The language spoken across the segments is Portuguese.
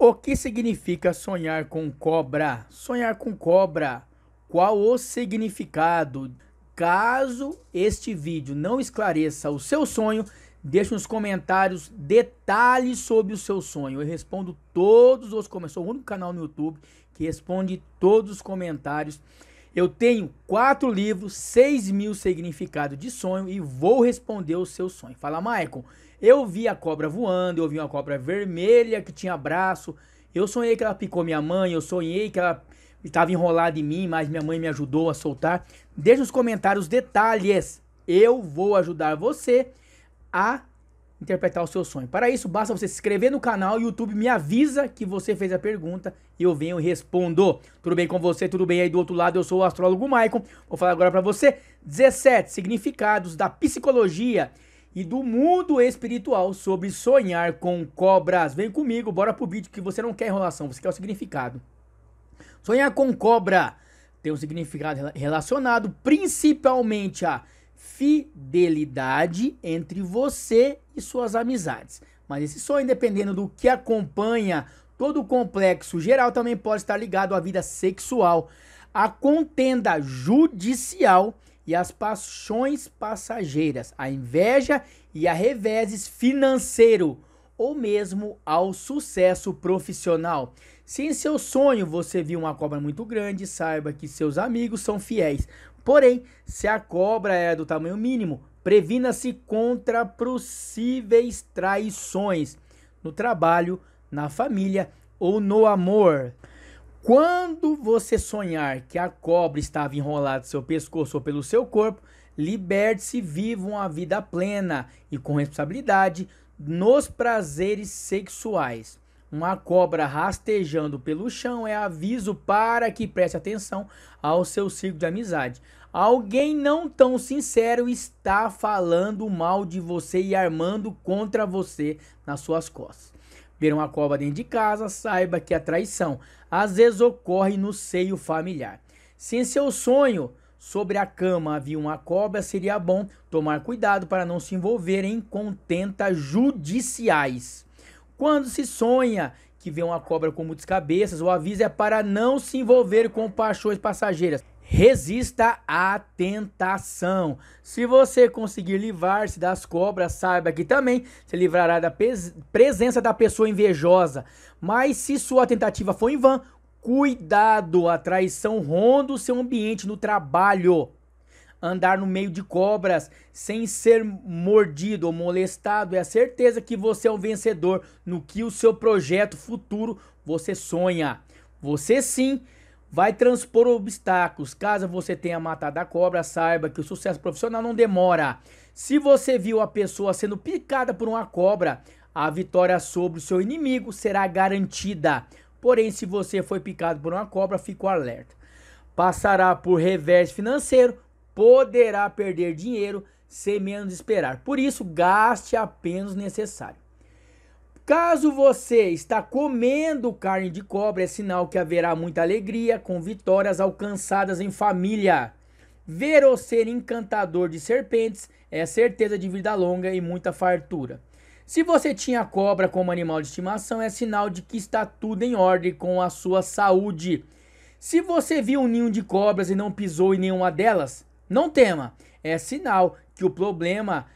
O que significa sonhar com cobra? Sonhar com cobra. Qual o significado? Caso este vídeo não esclareça o seu sonho, deixe nos comentários detalhes sobre o seu sonho. Eu respondo todos os comentários. Sou o único canal no YouTube que responde todos os comentários eu tenho quatro livros, 6 mil significados de sonho e vou responder o seu sonho. Fala, Michael. eu vi a cobra voando, eu vi uma cobra vermelha que tinha braço, eu sonhei que ela picou minha mãe, eu sonhei que ela estava enrolada em mim, mas minha mãe me ajudou a soltar. Deixe nos comentários os detalhes. Eu vou ajudar você a interpretar o seu sonho. Para isso, basta você se inscrever no canal o YouTube me avisa que você fez a pergunta e eu venho e respondo. Tudo bem com você? Tudo bem aí do outro lado? Eu sou o astrólogo Maicon. Vou falar agora para você 17 significados da psicologia e do mundo espiritual sobre sonhar com cobras. Vem comigo, bora pro vídeo que você não quer enrolação, você quer o significado. Sonhar com cobra tem um significado relacionado principalmente a fidelidade entre você e suas amizades. Mas esse sonho, dependendo do que acompanha todo o complexo geral, também pode estar ligado à vida sexual, à contenda judicial e às paixões passageiras, à inveja e a reveses financeiro ou mesmo ao sucesso profissional. Se em seu sonho você viu uma cobra muito grande, saiba que seus amigos são fiéis, Porém, se a cobra é do tamanho mínimo, previna-se contra possíveis traições no trabalho, na família ou no amor. Quando você sonhar que a cobra estava enrolada no seu pescoço ou pelo seu corpo, liberte-se viva uma vida plena e com responsabilidade nos prazeres sexuais. Uma cobra rastejando pelo chão é aviso para que preste atenção ao seu círculo de amizade. Alguém não tão sincero está falando mal de você e armando contra você nas suas costas. Ver uma cobra dentro de casa, saiba que a é traição às vezes ocorre no seio familiar. Se em seu sonho sobre a cama havia uma cobra, seria bom tomar cuidado para não se envolver em contentas judiciais. Quando se sonha que vê uma cobra com muitas cabeças, o aviso é para não se envolver com paixões passageiras. Resista à tentação. Se você conseguir livrar-se das cobras, saiba que também se livrará da presença da pessoa invejosa. Mas se sua tentativa for em vão, cuidado, a traição ronda o seu ambiente no trabalho andar no meio de cobras sem ser mordido ou molestado é a certeza que você é o vencedor no que o seu projeto futuro você sonha. Você sim vai transpor obstáculos. Caso você tenha matado a cobra, saiba que o sucesso profissional não demora. Se você viu a pessoa sendo picada por uma cobra, a vitória sobre o seu inimigo será garantida. Porém, se você foi picado por uma cobra, fique alerta. Passará por revés financeiro, poderá perder dinheiro sem menos esperar. Por isso, gaste apenas o necessário. Caso você está comendo carne de cobra, é sinal que haverá muita alegria com vitórias alcançadas em família. Ver ou ser encantador de serpentes é certeza de vida longa e muita fartura. Se você tinha cobra como animal de estimação, é sinal de que está tudo em ordem com a sua saúde. Se você viu um ninho de cobras e não pisou em nenhuma delas, não tema, é sinal que o problema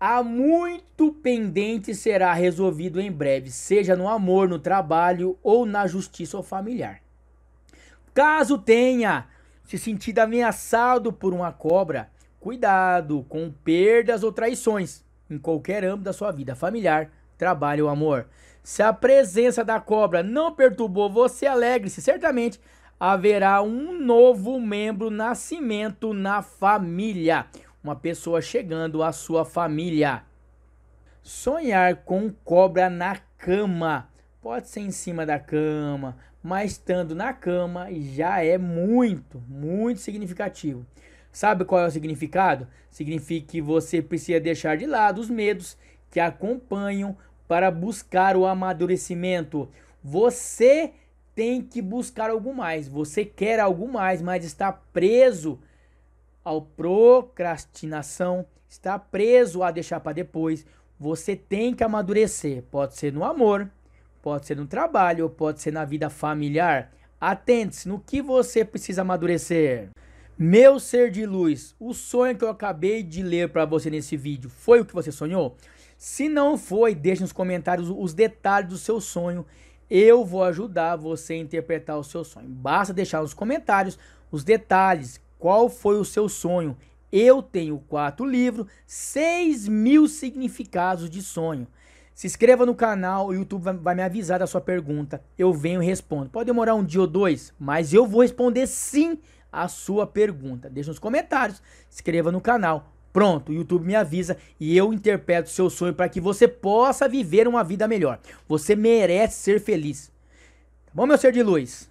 há muito pendente será resolvido em breve, seja no amor, no trabalho ou na justiça familiar. Caso tenha se sentido ameaçado por uma cobra, cuidado com perdas ou traições em qualquer âmbito da sua vida familiar, trabalho ou amor. Se a presença da cobra não perturbou você, alegre-se, certamente haverá um novo membro nascimento na família, uma pessoa chegando à sua família. Sonhar com cobra na cama, pode ser em cima da cama, mas estando na cama já é muito, muito significativo. Sabe qual é o significado? Significa que você precisa deixar de lado os medos que acompanham para buscar o amadurecimento. Você tem que buscar algo mais. Você quer algo mais, mas está preso ao procrastinação, está preso a deixar para depois. Você tem que amadurecer. Pode ser no amor, pode ser no trabalho, pode ser na vida familiar. Atente-se no que você precisa amadurecer. Meu ser de luz, o sonho que eu acabei de ler para você nesse vídeo foi o que você sonhou? Se não foi, deixe nos comentários os detalhes do seu sonho eu vou ajudar você a interpretar o seu sonho. Basta deixar nos comentários os detalhes, qual foi o seu sonho. Eu tenho quatro livros, 6 mil significados de sonho. Se inscreva no canal, o YouTube vai me avisar da sua pergunta. Eu venho e respondo. Pode demorar um dia ou dois, mas eu vou responder sim a sua pergunta. Deixa nos comentários, inscreva no canal. Pronto, o YouTube me avisa e eu interpreto seu sonho para que você possa viver uma vida melhor. Você merece ser feliz. Tá bom, meu ser de luz?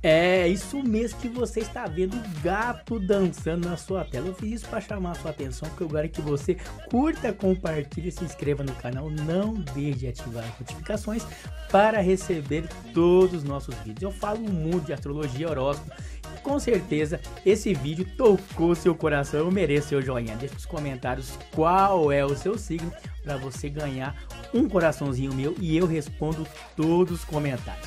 É isso mesmo que você está vendo o gato dançando na sua tela. Eu fiz isso para chamar a sua atenção, porque eu quero que você curta, compartilhe, se inscreva no canal. Não deixe de ativar as notificações para receber todos os nossos vídeos. Eu falo muito de astrologia, horóscopo com certeza esse vídeo tocou seu coração, merece seu joinha. Deixe nos comentários qual é o seu signo para você ganhar um coraçãozinho meu e eu respondo todos os comentários.